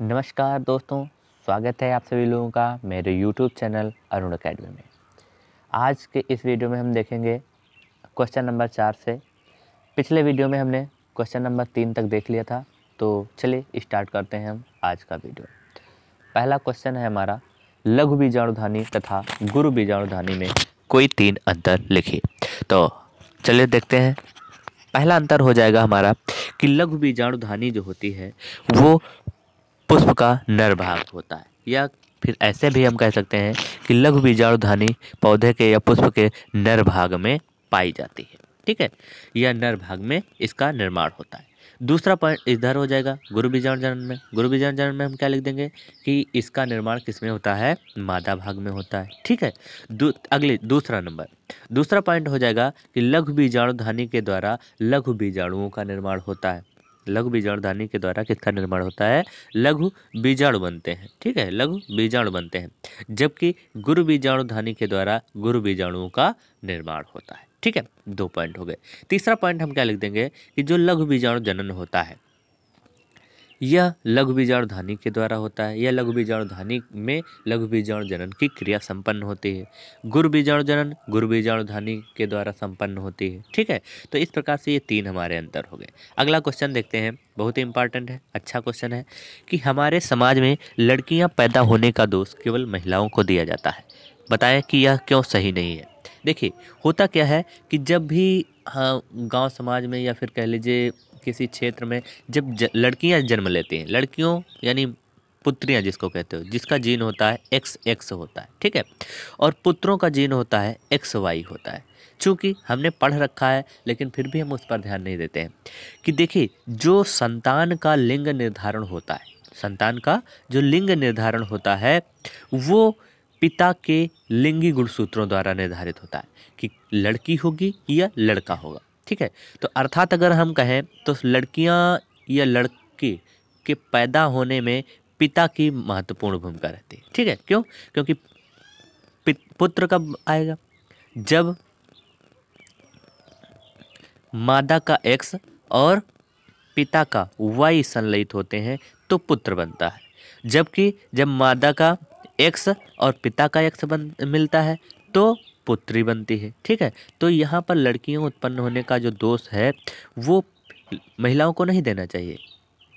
नमस्कार दोस्तों स्वागत है आप सभी लोगों का मेरे YouTube चैनल अरुण अकेडमी में आज के इस वीडियो में हम देखेंगे क्वेश्चन नंबर चार से पिछले वीडियो में हमने क्वेश्चन नंबर तीन तक देख लिया था तो चलिए स्टार्ट करते हैं हम आज का वीडियो पहला क्वेश्चन है हमारा लघु बीजाणुधानी तथा गुरु बीजाणुधानी में कोई तीन अंतर लिखिए तो चलिए देखते हैं पहला अंतर हो जाएगा हमारा कि लघु बीजाणुधानी जो होती है वो पुष्प का नर भाग होता है या फिर ऐसे भी हम कह सकते हैं कि लघु बीजाणुधानी पौधे के या पुष्प के नर भाग में पाई जाती है ठीक है या नर भाग में इसका निर्माण होता है दूसरा पॉइंट इधर हो जाएगा गुरु बीजाणु जनन में गुरु बीजाणु जनन में हम क्या लिख देंगे कि इसका निर्माण किस में होता है मादा भाग में होता है ठीक है दू, अगले दूसरा नंबर दूसरा पॉइंट हो जाएगा कि लघु बीजाणुधानी के द्वारा लघु बीजाणुओं का निर्माण होता है लघु बीजाणुधानी के द्वारा किसका निर्माण होता है लघु बीजाणु बनते हैं ठीक है लघु बीजाणु बनते हैं जबकि गुरु बीजाणुधानी के द्वारा गुरु बीजाणुओं का निर्माण होता है ठीक है दो पॉइंट हो गए तीसरा पॉइंट हम क्या लिख देंगे कि जो लघु बीजाणु जनन होता है यह लघु बीजाण धानी के द्वारा होता है यह लघु बीजाण धानी में लघु बीजाणु जनन की क्रिया संपन्न होती है गुरु बीजाणु जनन गुरु बीजाणु धानी के द्वारा संपन्न होती है ठीक है तो इस प्रकार से ये तीन हमारे अंतर हो गए अगला क्वेश्चन देखते हैं बहुत ही इंपॉर्टेंट है अच्छा क्वेश्चन है कि हमारे समाज में लड़कियाँ पैदा होने का दोष केवल महिलाओं को दिया जाता है बताएं कि यह क्यों सही नहीं है देखिए होता क्या है कि जब भी हाँ गाँव समाज में या फिर कह लीजिए किसी क्षेत्र में जब ज, लड़कियां जन्म लेती हैं लड़कियों यानी पुत्रियां जिसको कहते हो जिसका जीन होता है एक्स एक्स होता है ठीक है और पुत्रों का जीन होता है एक्स वाई होता है चूँकि हमने पढ़ रखा है लेकिन फिर भी हम उस पर ध्यान नहीं देते हैं कि देखिए जो संतान का लिंग निर्धारण होता है संतान का जो लिंग निर्धारण होता है वो पिता के लिंगी गुणसूत्रों द्वारा निर्धारित होता है कि लड़की होगी या लड़का होगा ठीक है तो अर्थात अगर हम कहें तो लड़कियाँ या लड़के के पैदा होने में पिता की महत्वपूर्ण भूमिका रहती है ठीक है क्यों क्योंकि पुत्र कब आएगा जब मादा का एक्स और पिता का वाई संलयित होते हैं तो पुत्र बनता है जबकि जब मादा का एक्स और पिता का एक्स बन मिलता है तो पुत्री बनती है ठीक है तो यहाँ पर लड़कियों उत्पन्न होने का जो दोष है वो महिलाओं को नहीं देना चाहिए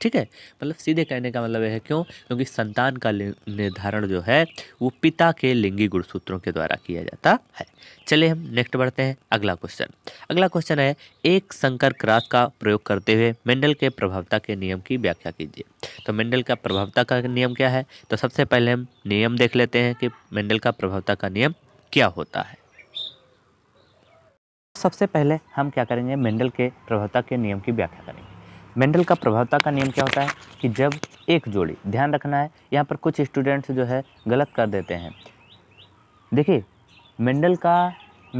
ठीक है मतलब सीधे कहने का मतलब यह है क्यों क्योंकि संतान का निर्धारण जो है वो पिता के लिंगी गुणसूत्रों के द्वारा किया जाता है चलिए हम नेक्स्ट बढ़ते हैं अगला क्वेश्चन अगला क्वेश्चन है एक संकर क्रास का प्रयोग करते हुए मेंडल के प्रभावता के नियम की व्याख्या कीजिए तो मेंडल का प्रभावता का नियम क्या है तो सबसे पहले हम नियम देख लेते हैं कि मेंडल का प्रभावता का नियम क्या होता है सबसे पहले हम क्या करेंगे मेंडल के प्रभावता के नियम की व्याख्या करेंगे मेंडल का प्रभावता का नियम क्या होता है कि जब एक जोड़ी ध्यान रखना है यहाँ पर कुछ स्टूडेंट्स जो है गलत कर देते हैं देखिए मेंडल का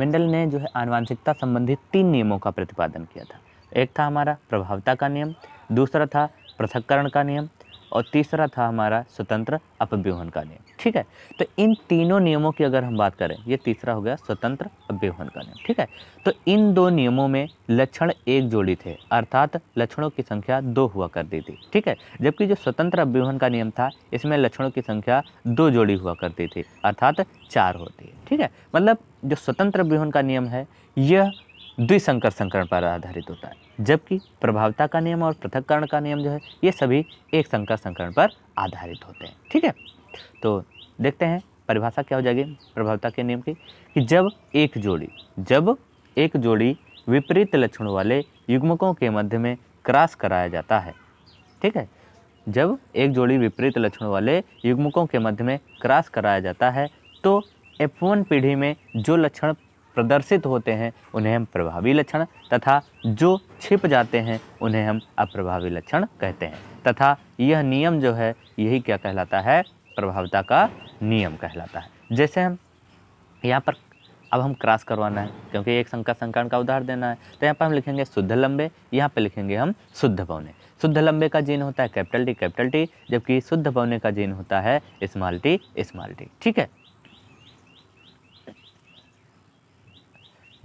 मेंडल ने जो है आनुवांशिकता संबंधित तीन नियमों का प्रतिपादन किया था एक था हमारा प्रभावता का नियम दूसरा था पृथककरण का नियम और तीसरा था हमारा स्वतंत्र अपव्यूहन का नियम ठीक है तो इन तीनों नियमों की अगर हम बात करें ये तीसरा हो गया स्वतंत्र अपव्यूहन का नियम ठीक है तो इन दो नियमों में लक्षण एक जोड़ी थे अर्थात लक्षणों की संख्या दो हुआ करती थी ठीक है जबकि जो स्वतंत्र अपव्यूहन का नियम था इसमें लक्षणों की संख्या दो जोड़ी हुआ करती थी अर्थात चार होती है ठीक है मतलब जो स्वतंत्र अभ्यूहन का नियम है यह द्विशंकर संकरण पर आधारित होता है जबकि प्रभावता का नियम और पृथककरण का नियम जो है ये सभी एक संकर संकरण पर आधारित होते हैं ठीक है तो देखते हैं परिभाषा क्या हो जाएगी प्रभावता के नियम की कि जब एक जोड़ी जब एक जोड़ी विपरीत लक्षणों वाले युग्मकों के मध्य में क्रॉस कराया जाता है ठीक है जब एक जोड़ी विपरीत लक्षणों वाले युग्मकों के मध्य में क्रॉस कराया जाता है तो एफ वन पीढ़ी में जो लक्षण प्रदर्शित होते हैं उन्हें हम प्रभावी लक्षण तथा जो छिप जाते हैं उन्हें हम अप्रभावी लक्षण कहते हैं तथा यह नियम जो है यही क्या कहलाता है प्रभावता का नियम कहलाता है जैसे हम यहाँ पर अब हम क्रॉस करवाना है क्योंकि एक संख्या संकरण का उदाहरण देना है तो यहाँ पर हम लिखेंगे शुद्ध लंबे यहाँ पर लिखेंगे हम शुद्ध भवने शुद्ध लंबे का जीन होता है कैपिटल टी कैपिटल टी जबकि शुद्ध पवने का जीन होता है स्मॉल टी स्मॉल टी ठीक है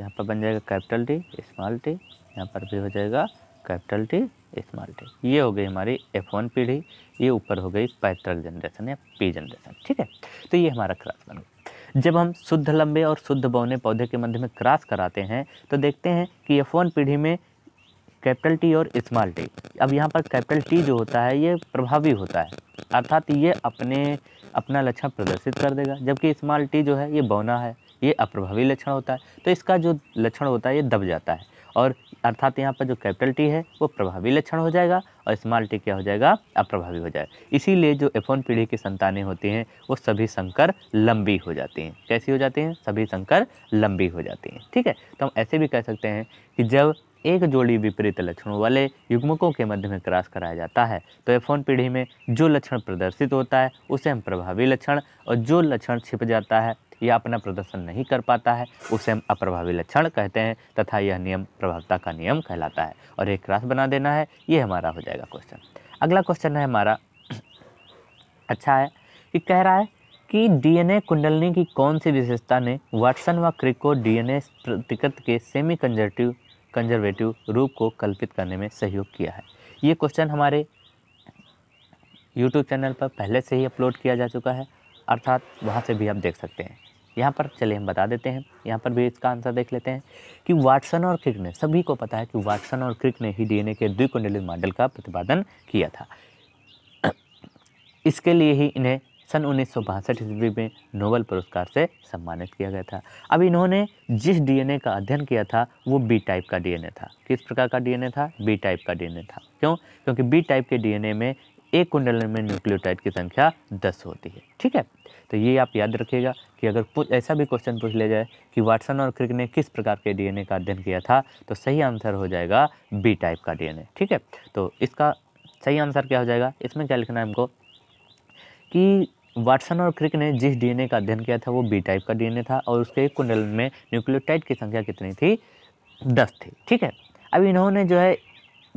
यहाँ पर बन जाएगा कैपिटल टी स्मॉल टी यहाँ पर भी हो जाएगा कैपिटल टी स्मॉल टी ये हो गई हमारी एफ वन पीढ़ी ये ऊपर हो गई पैट्रल जनरेशन या पी जनरेशन ठीक है तो ये हमारा क्रास बन गया जब हम शुद्ध लंबे और शुद्ध बौने पौधे के मध्य में क्रास कराते हैं तो देखते हैं कि एफ वन पीढ़ी में कैपिटल टी और स्मॉल टी अब यहाँ पर कैपिटल टी जो होता है ये प्रभावी होता है अर्थात ये अपने अपना लक्षण प्रदर्शित कर देगा जबकि स्मॉल टी जो है ये बौना है ये अप्रभावी लक्षण होता है तो इसका जो लक्षण होता है ये दब जाता है और अर्थात यहाँ पर जो कैपिटल टी है वो प्रभावी लक्षण हो जाएगा और स्मॉल टी क्या हो जाएगा अप्रभावी हो जाएगा इसीलिए जो एफोन पीढ़ी की संतानें होती हैं वो सभी संकर लंबी हो जाती हैं कैसी हो जाती हैं सभी संकर लंबी हो जाती हैं ठीक है तो हम ऐसे भी कह सकते हैं कि जब एक जोड़ी विपरीत लक्षणों वाले युग्मकों के मध्य में क्रॉस कराया जाता है तो एफोन पीढ़ी में जो लक्षण प्रदर्शित होता है उसे हम प्रभावी लक्षण और जो लक्षण छिप जाता है या अपना प्रदर्शन नहीं कर पाता है उसे हम अप्रभावी लक्षण कहते हैं तथा यह नियम प्रभावता का नियम कहलाता है और एक क्रॉस बना देना है ये हमारा हो जाएगा क्वेश्चन अगला क्वेश्चन है हमारा अच्छा है कि कह रहा है कि डीएनए कुंडलनी की कौन सी विशेषता ने वाटसन व क्रिक को डीएनए प्रतिकृत के सेमी कंजर्टिव कंजर्वेटिव रूप को कल्पित करने में सहयोग किया है ये क्वेश्चन हमारे यूट्यूब चैनल पर पहले से ही अपलोड किया जा चुका है अर्थात वहाँ से भी आप देख सकते हैं यहाँ पर चलिए हम बता देते हैं यहाँ पर भी इसका आंसर देख लेते हैं कि वाटसन और क्रिक ने सभी को पता है कि वाटसन और क्रिक ने ही डीएनए के द्विकुंडली मॉडल का प्रतिपादन किया था इसके लिए ही इन्हें सन उन्नीस सौ ईस्वी में नोबल पुरस्कार से सम्मानित किया गया था अब इन्होंने जिस डीएनए का अध्ययन किया था वो बी टाइप का डीएनए था किस प्रकार का डीएनए था बी टाइप का डीएनए था क्यों क्योंकि बी टाइप के डीएनए में एक कुंडल में न्यूक्लियोटाइड की संख्या दस होती है ठीक है तो ये आप याद रखिएगा कि अगर ऐसा भी क्वेश्चन पूछ लिया जाए कि वाटसन और क्रिक ने किस प्रकार के डीएनए का अध्ययन किया था तो सही आंसर हो जाएगा बी टाइप का डीएनए ठीक है तो इसका सही आंसर क्या हो जाएगा इसमें क्या लिखना है हमको कि वाटसन और क्रिक ने जिस डीएनए का अध्ययन किया था वो बी टाइप का डीएनए था और उसके कुंडल में न्यूक्लियोटाइड की संख्या कितनी थी दस थी ठीक है अब इन्होंने जो है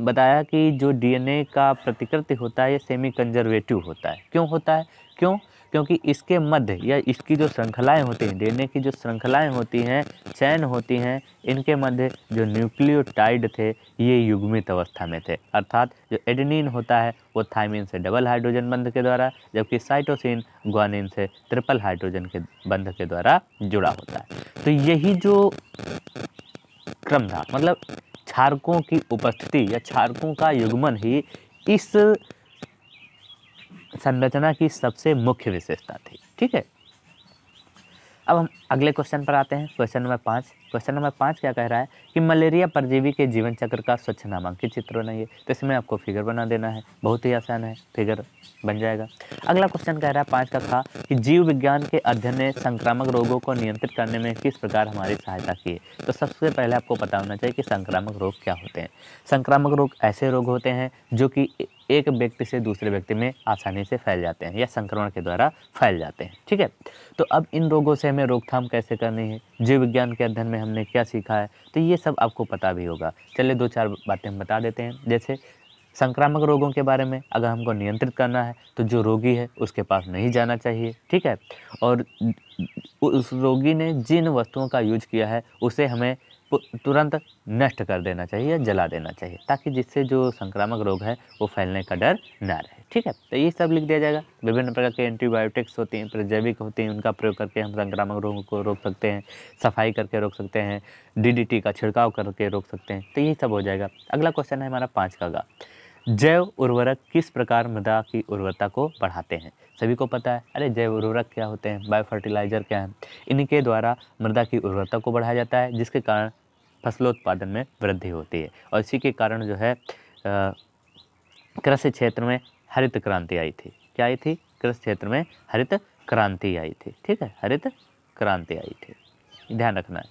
बताया कि जो डीएनए का प्रतिकृति होता है ये सेमी कंजर्वेटिव होता है क्यों होता है क्यों क्योंकि इसके मध्य या इसकी जो श्रृंखलाएं होती हैं डीएनए की जो श्रृंखलाएं होती हैं चैन होती हैं इनके मध्य जो न्यूक्लियोटाइड थे ये युग्मित अवस्था में थे अर्थात जो एडनिन होता है वो थाइमिन से डबल हाइड्रोजन बंध के द्वारा जबकि साइटोसिन ग्वानिन से ट्रिपल हाइड्रोजन के बंध के द्वारा जुड़ा होता है तो यही जो क्रम था मतलब क्षारकों की उपस्थिति या क्षारकों का युग्मन ही इस संरचना की सबसे मुख्य विशेषता थी ठीक है अब हम अगले क्वेश्चन पर आते हैं क्वेश्चन नंबर पाँच क्वेश्चन नंबर पाँच क्या कह रहा है कि मलेरिया परजीवी के जीवन चक्र का स्वच्छ नामांकित चित्र बनाइए तो इसमें आपको फिगर बना देना है बहुत ही आसान है फिगर बन जाएगा अगला क्वेश्चन कह रहा है पाँच का था कि जीव विज्ञान के अध्ययन ने संक्रामक रोगों को नियंत्रित करने में किस प्रकार हमारी सहायता की है तो सबसे पहले आपको पता होना चाहिए कि संक्रामक रोग क्या होते हैं संक्रामक रोग ऐसे रोग होते हैं जो कि एक व्यक्ति से दूसरे व्यक्ति में आसानी से फैल जाते हैं या संक्रमण के द्वारा फैल जाते हैं ठीक है तो अब इन रोगों से हमें रोकथाम कैसे करनी है जीव विज्ञान के अध्ययन में हमने क्या सीखा है तो ये सब आपको पता भी होगा चलिए दो चार बातें हम बता देते हैं जैसे संक्रामक रोगों के बारे में अगर हमको नियंत्रित करना है तो जो रोगी है उसके पास नहीं जाना चाहिए ठीक है और उस रोगी ने जिन वस्तुओं का यूज किया है उसे हमें तुरंत नष्ट कर देना चाहिए या जला देना चाहिए ताकि जिससे जो संक्रामक रोग है वो फैलने का डर ना रहे ठीक है तो ये सब लिख दिया जाएगा विभिन्न प्रकार के एंटीबायोटिक्स होते हैं प्रजैविक होते हैं उनका प्रयोग करके हम संक्रामक रोगों को रोक सकते हैं सफाई करके रोक सकते हैं डी का छिड़काव करके रोक सकते हैं तो ये सब हो जाएगा अगला क्वेश्चन है हमारा पाँच का जैव उर्वरक किस प्रकार मृदा की उर्वरता को बढ़ाते हैं सभी को पता है अरे जैव उर्वरक क्या होते हैं बायोफर्टिलाइज़र क्या हैं इनके द्वारा मृदा की उर्वरता को बढ़ाया जाता है जिसके कारण फसलोत्पादन में वृद्धि होती है और इसी के कारण जो है कृषि क्षेत्र में हरित क्रांति आई थी क्या आई थी कृषि क्षेत्र में हरित क्रांति आई थी ठीक है हरित क्रांति आई थी ध्यान रखना है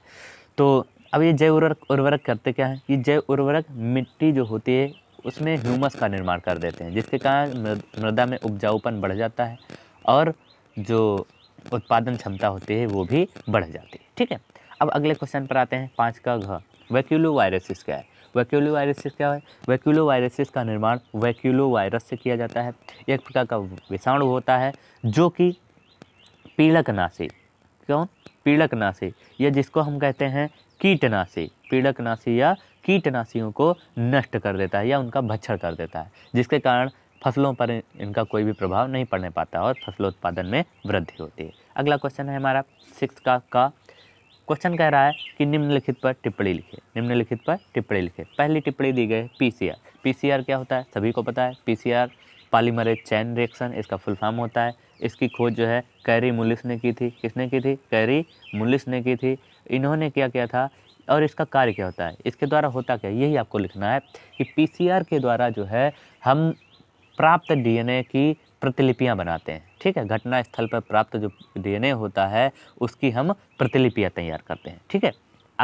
तो अब ये जैव उर्वरक उर्वरक करते क्या है ये जैव उर्वरक मिट्टी जो होती है उसमें ह्यूमस का निर्माण कर देते हैं जिसके कारण मृदा में उपजाऊपन बढ़ जाता है और जो उत्पादन क्षमता होती है वो भी बढ़ जाती है ठीक है अब अगले क्वेश्चन पर आते हैं पाँच का घ वैक्यूलो वायरसिस क्या है वैक्यूलो वायरसिस क्या है वैक्यूलो वायरसिस का निर्माण वैक्यूलो वायरस से किया जाता है एक प्रकार का विषाणु होता है जो कि पीड़कनाशी क्यों पीड़कनाशी या जिसको हम कहते हैं कीटनाशी पीड़कनाशी या कीटनाशियों को नष्ट कर देता है या उनका भच्छर कर देता है जिसके कारण फसलों पर इनका कोई भी प्रभाव नहीं पड़ने पाता और फसलोत्पादन में वृद्धि होती है अगला क्वेश्चन है हमारा सिक्स का का क्वेश्चन कह रहा है कि निम्नलिखित पर टिप्पणी लिखे निम्नलिखित पर टिप्पणी लिखे पहली टिप्पणी दी गई पी पीसीआर पीसीआर क्या होता है सभी को पता है पीसीआर पॉलीमरेज चैन रिएक्शन इसका फुल फॉर्म होता है इसकी खोज जो है कैरी मुलिस ने की थी किसने की थी कैरी मुलिस ने की थी इन्होंने क्या किया था और इसका कार्य क्या होता है इसके द्वारा होता क्या यही आपको लिखना है कि पी के द्वारा जो है हम प्राप्त डी की प्रतिलिपियाँ बनाते हैं ठीक है घटना स्थल पर प्राप्त जो डीएनए होता है उसकी हम प्रतिलिपियाँ तैयार करते हैं ठीक है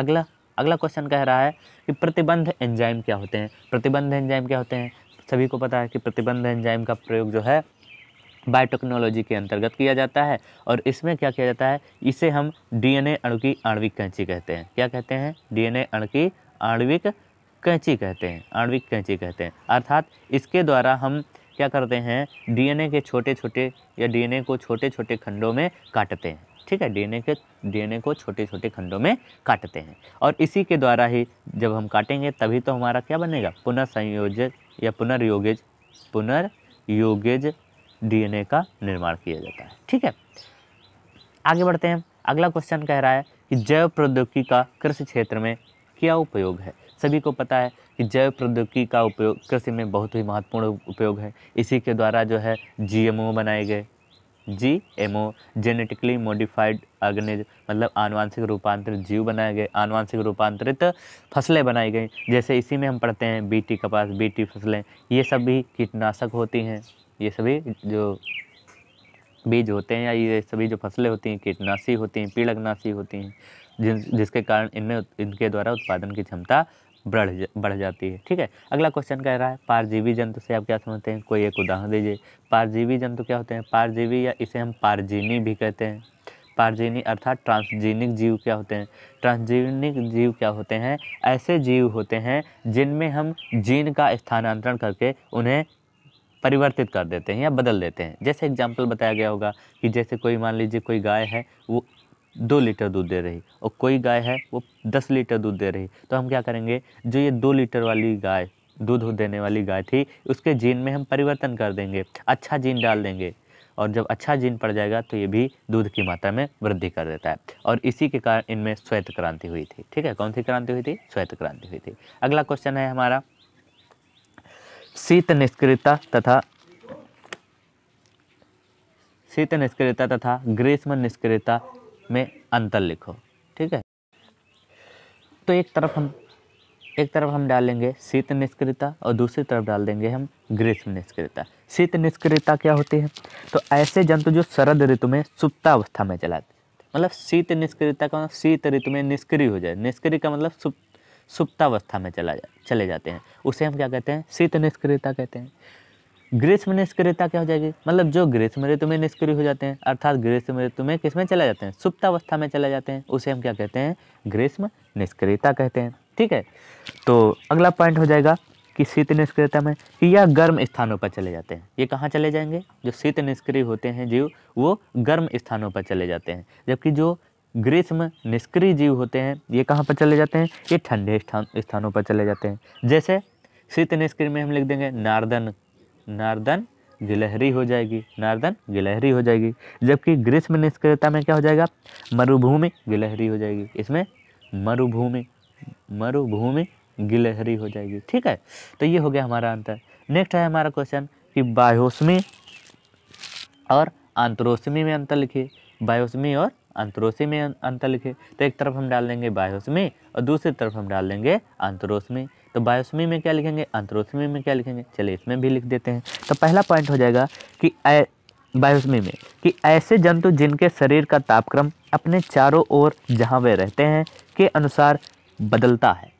अगला अगला क्वेश्चन कह रहा है कि प्रतिबंध एंजाइम क्या होते हैं प्रतिबंध एंजाइम क्या होते हैं सभी को पता है कि प्रतिबंध एंजाइम का प्रयोग जो है बायोटेक्नोलॉजी के अंतर्गत किया जाता है और इसमें क्या किया जाता है इसे हम डीएनए अणु की आणविक कैंची कहते हैं क्या कहते हैं डीएनए अणु की आणविक कैंची कहते हैं आणविक कैंची कहते हैं अर्थात इसके द्वारा हम क्या करते हैं डीएनए के छोटे छोटे या डीएनए को छोटे छोटे खंडों में काटते हैं ठीक है डीएनए के डीएनए को छोटे छोटे खंडों में काटते हैं और इसी के द्वारा ही जब हम काटेंगे तभी तो हमारा क्या बनेगा पुनर्संयोज या पुनर्योगेज पुनर्योगेज डीएनए का निर्माण किया जाता है ठीक है आगे बढ़ते हैं अगला क्वेश्चन कह रहा है कि जैव प्रौद्योगिकी का कृषि क्षेत्र में क्या उपयोग है सभी को पता है कि जैव प्रौद्योगिकी का उपयोग कृषि में बहुत ही महत्वपूर्ण उपयोग है इसी के द्वारा जो है जी बनाए गए G M O genetically modified organism मतलब आनुवांशिक रूपांतरित जीव बनाए गए आनुवांशिक रूपांतरित फसलें बनाई गई जैसे इसी में हम पढ़ते हैं बीटी कपास बीटी फसलें ये सभी कीटनाशक होती हैं ये सभी जो बीज होते हैं या ये सभी जो फसलें होती हैं कीटनाशी होती हैं पीड़कनाशी होती हैं जिन जिसके कारण इनमें इनके द्वारा उत्पादन की क्षमता बढ़ जा, बढ़ जाती है ठीक है अगला क्वेश्चन कह रहा है पारजीवी जंतु से आप क्या समझते हैं कोई एक उदाहरण दीजिए पारजीवी जंतु क्या होते हैं पारजीवी या इसे हम पारजीनी भी कहते हैं पारजीनी अर्थात ट्रांसजीनिक जीव क्या होते हैं ट्रांसजीनिक जीव क्या होते हैं ऐसे जीव होते हैं जिनमें हम जीन का स्थानांतरण करके उन्हें परिवर्तित कर देते हैं या बदल देते हैं जैसे एग्जाम्पल बताया गया होगा कि जैसे कोई मान लीजिए कोई गाय है वो दो लीटर दूध दे रही और कोई गाय है वो दस लीटर दूध दे रही तो हम क्या करेंगे जो ये दो लीटर वाली गाय दूध देने वाली गाय थी उसके जीन में हम परिवर्तन कर देंगे अच्छा जीन डाल देंगे और जब अच्छा जीन पड़ जाएगा तो ये भी दूध की मात्रा में वृद्धि कर देता है और इसी के कारण इनमें श्वेत क्रांति हुई थी ठीक है कौन सी क्रांति हुई थी श्वेत क्रांति हुई थी अगला क्वेश्चन है हमारा शीत निष्क्रियता तथा शीत निष्क्रियता तथा ग्रीष्म निष्क्रियता में अंतर लिखो ठीक है तो एक तरफ हम एक तरफ हम डालेंगे शीत निष्क्रियता और दूसरी तरफ डाल देंगे हम ग्रीष्म निष्क्रियता शीत निष्क्रियता क्या होती है तो ऐसे जंतु जो शरद ऋतु में सुप्ता अवस्था में चलाते मतलब शीत निष्क्रियता का मतलब शीत ऋतु में निष्क्रिय हो जाए निष्क्रिय का मतलब सुप्तावस्था में चला जा चले जाते हैं उसे हम क्या कहते हैं शीत निष्क्रियता कहते हैं ग्रीष्म निष्क्रियता क्या हो जाएगी मतलब जो ग्रीष्म ऋतु में निष्क्रिय हो जाते हैं अर्थात ग्रीष्म ऋतु में किसमें चले जाते हैं सुप्तावस्था में चले जाते हैं उसे हम क्या कहते हैं ग्रीष्म निष्क्रियता कहते हैं ठीक है तो अगला पॉइंट हो जाएगा कि शीत निष्क्रियता में कि गर्म स्थानों पर चले जाते हैं ये कहाँ चले जाएंगे जो शीत निष्क्रिय होते हैं जीव वो गर्म स्थानों पर चले जाते हैं जबकि जो ग्रीष्म निष्क्रिय जीव होते हैं ये कहाँ पर चले जाते हैं ये ठंडे स्थान स्थानों पर चले जाते हैं जैसे शीत निष्क्रिय में हम लिख देंगे नार्दन नार्दन गिलहरी हो जाएगी नार्दन गिलहरी हो जाएगी जबकि ग्रीष्म निष्क्रियता में क्या हो जाएगा मरुभूमि गिलहरी हो जाएगी इसमें मरुभूमि मरुभूमि गिलहरी हो जाएगी ठीक है तो ये हो गया हमारा आंसर नेक्स्ट है हमारा क्वेश्चन कि बायोसमी और आंतरोसमी में अंतर लिखिए बायोसमी और अंतरोसी में अंतर लिखे तो एक तरफ हम डाल देंगे बायोसमी और दूसरी तरफ हम डाल देंगे अंतरोसमी तो बायोसमी में क्या लिखेंगे अंतरोसमी में क्या लिखेंगे चलिए इसमें भी लिख देते हैं तो पहला पॉइंट हो जाएगा कि बायोसमी में कि ऐसे जंतु जिनके शरीर का तापक्रम अपने चारों ओर जहाँ वे रहते हैं के अनुसार बदलता है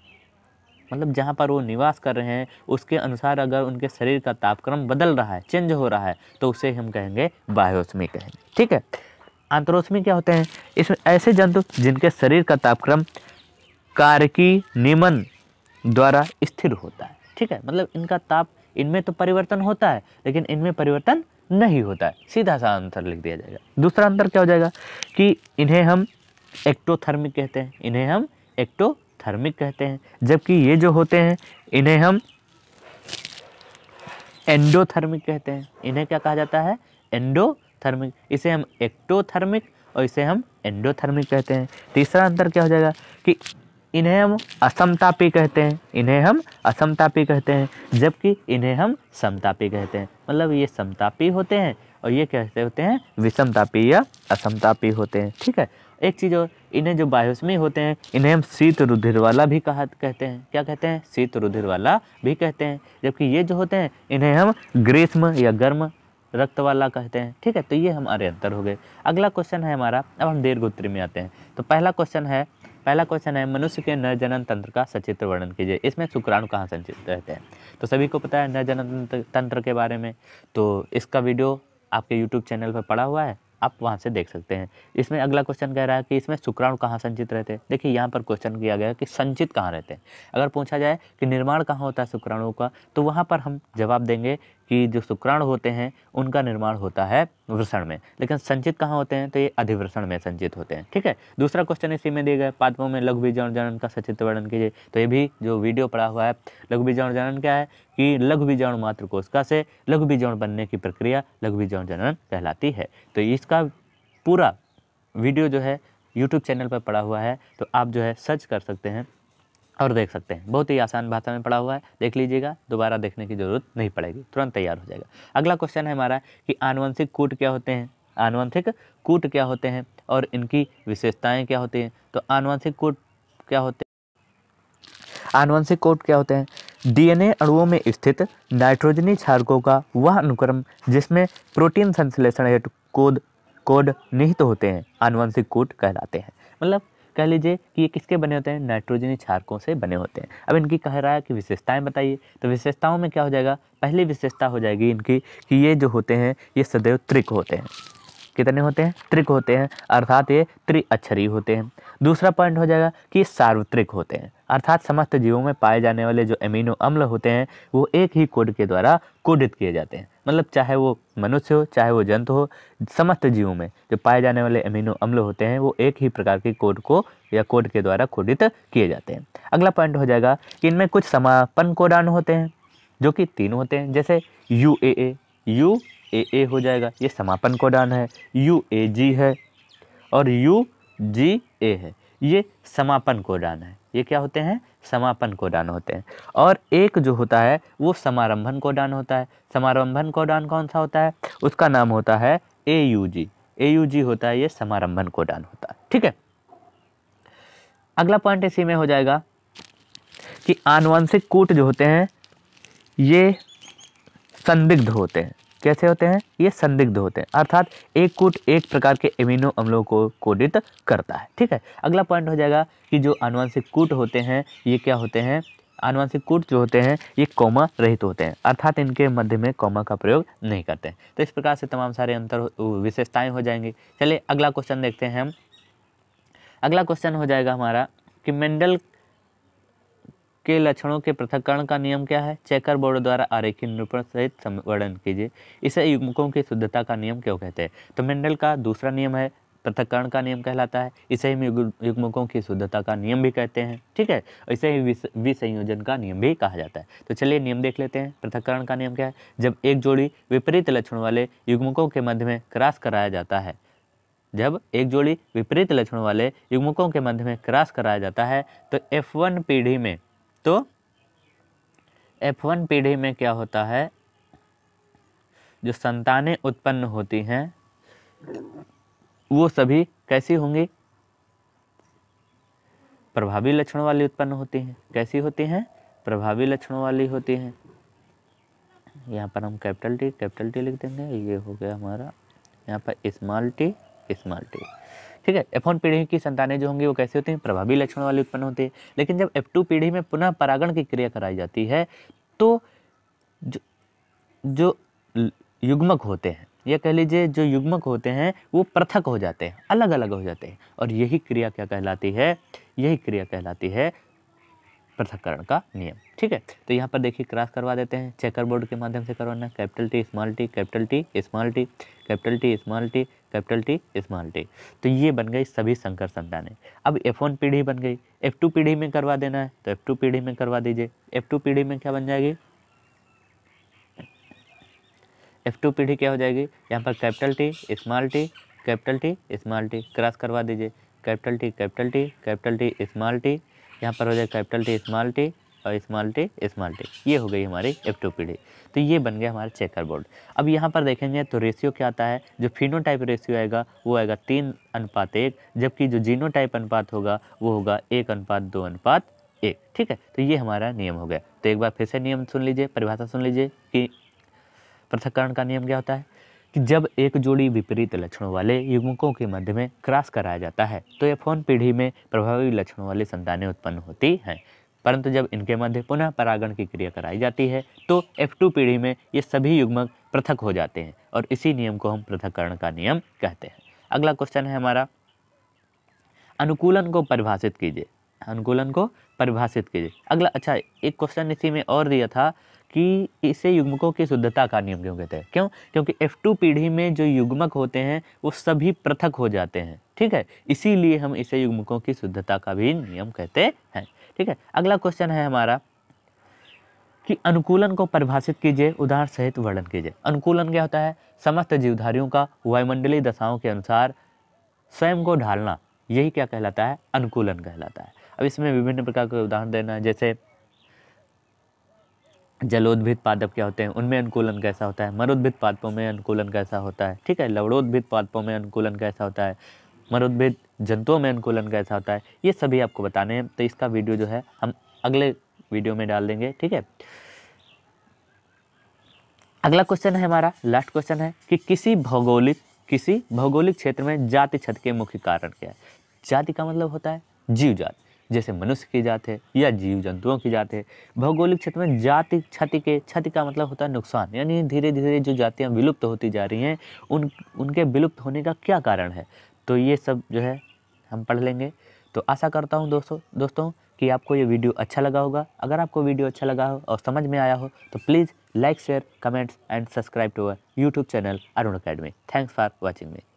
मतलब जहाँ पर वो निवास कर रहे हैं उसके अनुसार अगर उनके शरीर का तापक्रम बदल रहा है चेंज हो रहा है तो उसे हम कहेंगे बायोसमी कहेंगे ठीक है आंतरोसमी क्या होते हैं इसमें ऐसे जंतु जिनके शरीर का तापक्रम कारकी निमन द्वारा स्थिर होता है ठीक है मतलब इनका ताप इनमें तो परिवर्तन होता है लेकिन इनमें परिवर्तन नहीं होता है सीधा सा आंसर लिख दिया जाएगा दूसरा आंसर क्या हो जाएगा कि इन्हें हम एक्टोथर्मिक कहते हैं इन्हें हम एक्टोथर्मिक कहते हैं जबकि ये जो होते हैं इन्हें हम एंडोथर्मिक कहते हैं इन्हें क्या कहा जाता है एंडोथर्मिक इसे हम एक्टोथर्मिक और इसे हम एंडोथर्मिक कहते हैं तीसरा अंतर क्या हो जाएगा कि इन्हें हम असमतापी कहते हैं इन्हें हम असमतापी कहते हैं जबकि इन्हें हम समतापी कहते हैं मतलब ये समतापी होते हैं और ये कहते होते हैं विषमतापी या असमतापी होते हैं ठीक है एक चीज़ और इन्हें जो बायोस्मी होते हैं इन्हें हम शीत रुधिर वाला भी कहा कहते हैं क्या कहते हैं शीत रुधिर वाला भी कहते हैं जबकि ये जो होते हैं इन्हें हम ग्रीष्म या गर्म रक्त वाला कहते हैं ठीक है तो ये हमारे अंतर हो गए अगला क्वेश्चन है हमारा अब हम दीर्घ उत्तरी में आते हैं तो पहला क्वेश्चन है पहला क्वेश्चन है मनुष्य के नरजनन तंत्र का सचित्र वर्णन कीजिए इसमें शुक्राणु कहाँ संचित रहते हैं तो सभी को पता है नरजनन तंत्र के बारे में तो इसका वीडियो आपके यूट्यूब चैनल पर पड़ा हुआ है आप वहाँ से देख सकते हैं इसमें अगला क्वेश्चन कह रहा है कि इसमें शुक्राणु कहाँ संचित रहते हैं देखिए यहाँ पर क्वेश्चन किया गया कि संचित कहाँ रहते हैं अगर पूछा जाए कि निर्माण कहाँ होता है शुक्राणुओं का तो वहाँ पर हम जवाब देंगे कि जो शुक्राणु होते हैं उनका निर्माण होता है वृषण में लेकिन संचित कहाँ होते हैं तो ये अधिवृषण में संचित होते हैं ठीक है दूसरा क्वेश्चन इसी में दिया गया पादपों में लघु बीजाणु जनन का सचित्र वर्णन कीजिए तो ये भी जो वीडियो पड़ा हुआ है लघु बीजाणु जनन क्या है कि लघु बीजाणु मात्र कोशिका से लघु बीजाणु बनने की प्रक्रिया लघु बीजाणु जनन कहलाती है तो इसका पूरा वीडियो जो है यूट्यूब चैनल पर पड़ा हुआ है तो आप जो है सर्च कर सकते हैं और देख सकते हैं बहुत ही आसान भाषा में पड़ा हुआ है देख लीजिएगा दोबारा देखने की ज़रूरत नहीं पड़ेगी तुरंत तैयार हो जाएगा अगला क्वेश्चन है हमारा कि आनुवंशिक कूट क्या होते हैं आनुवंशिक कूट क्या होते हैं और इनकी विशेषताएं क्या होती हैं तो आनुवंशिक कूट क्या होते हैं आनुवंशिक कूट क्या होते हैं डीएनए अणुओं में स्थित नाइट्रोजनी क्षारकों का वह अनुक्रम जिसमें प्रोटीन संश्लेषण हेट कोड कोड निहित होते हैं आनुवंशिक कूट कहलाते हैं मतलब कह लीजिए कि ये किसके बने होते हैं नाइट्रोजनी छारकों से बने होते हैं अब इनकी कह रहा है कि विशेषताएं बताइए तो विशेषताओं में क्या हो जाएगा पहली विशेषता हो जाएगी इनकी कि ये जो होते हैं ये सदैव त्रिक होते हैं कितने होते हैं त्रिक होते हैं अर्थात ये त्रिअक्षरी होते हैं दूसरा पॉइंट हो जाएगा कि सार्वत्रिक होते हैं अर्थात समस्त जीवों में पाए जाने वाले जो अमीनो अम्ल होते हैं वो एक ही कोड के द्वारा कोडित किए जाते हैं मतलब चाहे वो मनुष्य हो चाहे वो जंतु हो समस्त जीवों में जो पाए जाने वाले अमीनो अम्ल होते हैं वो एक ही प्रकार के कोड को या कोड के द्वारा कोडित किए जाते हैं अगला पॉइंट हो जाएगा कि इनमें कुछ समापन कोडान होते हैं जो कि तीन होते हैं जैसे U A A U A ए हो जाएगा ये समापन कोडान है यू ए जी है और यू जी ए है ये समापन कोडान है ये क्या होते हैं समापन कोडान होते हैं और एक जो होता है वो समारंभन कोडान होता है समारंभन कोडान कौन सा होता है उसका नाम होता है ए यू जी ए यू जी होता है ये समारंभन कोडान होता है ठीक है अगला पॉइंट इसी में हो जाएगा कि आनुवंशिक कूट जो होते हैं ये संदिग्ध होते हैं कैसे होते हैं ये संदिग्ध होते हैं अर्थात एक कूट एक प्रकार के एमिनो अम्लों को कोडित करता है ठीक है अगला पॉइंट हो जाएगा कि जो आनुवंशिक कूट होते हैं ये क्या होते हैं आनुवंशिक कूट जो होते हैं ये कौमा रहित होते हैं अर्थात इनके मध्य में कौमा का प्रयोग नहीं करते हैं तो इस प्रकार से तमाम सारे अंतर विशेषताएँ हो जाएंगी चलिए अगला क्वेश्चन देखते हैं हम अगला क्वेश्चन हो जाएगा हमारा कि मेंडल के लक्षणों के पृथक्करण का नियम क्या है चेकर बोर्ड द्वारा आरेखी निरूपण सहित वर्णन कीजिए इसे युगमुखों की शुद्धता का नियम क्यों कहते हैं तो मंडल का दूसरा नियम है पृथककरण का नियम कहलाता है इसे ही युग्मकों की शुद्धता का नियम भी कहते हैं ठीक है इसे ही विसंयोजन का नियम भी कहा जाता है तो चलिए नियम देख लेते हैं पृथककरण का नियम क्या है जब एक जोड़ी विपरीत लक्षण वाले युग्मकों के मध्य में क्रॉस कराया जाता है जब एक जोड़ी विपरीत लक्षण वाले युगमुखों के मध्य में क्रॉस कराया जाता है तो एफ वन पीढ़ी में तो एफ वन पीढ़ी में क्या होता है जो संतानें उत्पन्न होती हैं वो सभी कैसी होंगी प्रभावी लक्षणों वाली उत्पन्न होती हैं कैसी होती हैं प्रभावी लक्षणों वाली होती हैं यहाँ पर हम कैपिटल टी कैपिटल टी लिख देंगे ये हो गया हमारा यहाँ पर स्मॉल टी स्मॉल टी ठीक है एफ पीढ़ी की संतानें जो होंगी वो कैसे होती हैं प्रभावी लक्षण वाले उत्पन्न होते हैं लेकिन जब एफ पीढ़ी में पुनः परागण की क्रिया कराई जाती है तो जो जो युग्मक होते हैं या कह लीजिए जो युग्मक होते हैं वो पृथक हो जाते हैं अलग अलग हो जाते हैं और यही क्रिया क्या कहलाती है यही क्रिया कहलाती है पृथककरण का नियम ठीक है तो यहाँ पर देखिए क्रॉस करवा देते हैं चेकर बोर्ड के माध्यम से करवाना capital T small T capital T small T capital T small T capital T small T तो ये बन गई सभी संकर संतानें अब एफ वन पीढ़ी बन गई एफ टू पीढ़ी में करवा देना है तो एफ टू पीढ़ी में करवा दीजिए एफ टू पीढ़ी में क्या बन जाएगी एफ टू पीढ़ी क्या हो जाएगी यहाँ पर capital T small T capital T small T cross करवा दीजिए capital T capital T capital T small T यहाँ पर हो जाए कैपिटल टी स्मॉल टी और स्मॉल टे स्मॉल टे ये हो गई हमारी पीढ़ी तो ये बन गया हमारे चेकर बोर्ड अब यहाँ पर देखेंगे तो रेशियो क्या आता है जो टाइप रेशियो आएगा वो आएगा तीन अनुपात एक जबकि जो टाइप अनुपात होगा वो होगा एक अनुपात दो अनुपात एक ठीक है तो ये हमारा नियम हो गया तो एक बार फिर से नियम सुन लीजिए परिभाषा सुन लीजिए कि पृथककरण का नियम क्या होता है कि जब एक जोड़ी विपरीत लक्षणों वाले युग्मकों के मध्य में क्रॉस कराया जाता है तो ये फोन पीढ़ी में प्रभावी लक्षणों वाले संतानें उत्पन्न होती हैं परंतु जब इनके मध्य पुनः परागण की क्रिया कराई जाती है तो F2 पीढ़ी में ये सभी युग्मक पृथक हो जाते हैं और इसी नियम को हम पृथककरण का नियम कहते हैं अगला क्वेश्चन है हमारा अनुकूलन को परिभाषित कीजिए अनुकूलन को परिभाषित कीजिए अगला अच्छा एक क्वेश्चन इसी में और दिया था कि इसे युग्मकों की शुद्धता का नियम क्यों कहते हैं क्यों क्योंकि F2 पीढ़ी में जो युग्मक होते हैं वो सभी पृथक हो जाते हैं ठीक है इसीलिए हम इसे युग्मकों की शुद्धता का भी नियम कहते हैं ठीक है अगला क्वेश्चन है हमारा कि अनुकूलन को परिभाषित कीजिए उदाहरण सहित वर्णन कीजिए अनुकूलन क्या होता है समस्त जीवधारियों का वायुमंडलीय दशाओं के अनुसार स्वयं को ढालना यही क्या कहलाता है अनुकूलन कहलाता है अब इसमें विभिन्न प्रकार के उदाहरण देना है जैसे जलोद्भिद पादप क्या होते हैं उनमें अनुकूलन कैसा होता है मरुद्भिद पादपों में अनुकूलन कैसा होता है ठीक है लवड़ोद्भिद पादपों में अनुकूलन कैसा होता है मरुद्भिद जंतुओं में अनुकूलन कैसा होता है ये सभी आपको बताने हैं तो इसका वीडियो जो है हम अगले वीडियो में डाल देंगे ठीक है अगला क्वेश्चन है हमारा लास्ट क्वेश्चन है कि किसी भौगोलिक किसी भौगोलिक क्षेत्र में जाति छत के मुख्य कारण क्या है जाति का मतलब होता है जीव जाति जैसे मनुष्य की जात है या जीव जंतुओं की जात है भौगोलिक क्षेत्र में जाति क्षति के क्षति का मतलब होता है नुकसान यानी धीरे धीरे जो जातियाँ विलुप्त होती जा रही हैं उन उनके विलुप्त होने का क्या कारण है तो ये सब जो है हम पढ़ लेंगे तो आशा करता हूँ दोस्तों दोस्तों कि आपको ये वीडियो अच्छा लगा होगा अगर आपको वीडियो अच्छा लगा हो और समझ में आया हो तो please like share comments and subscribe to our YouTube channel Arun Academy thanks for watching me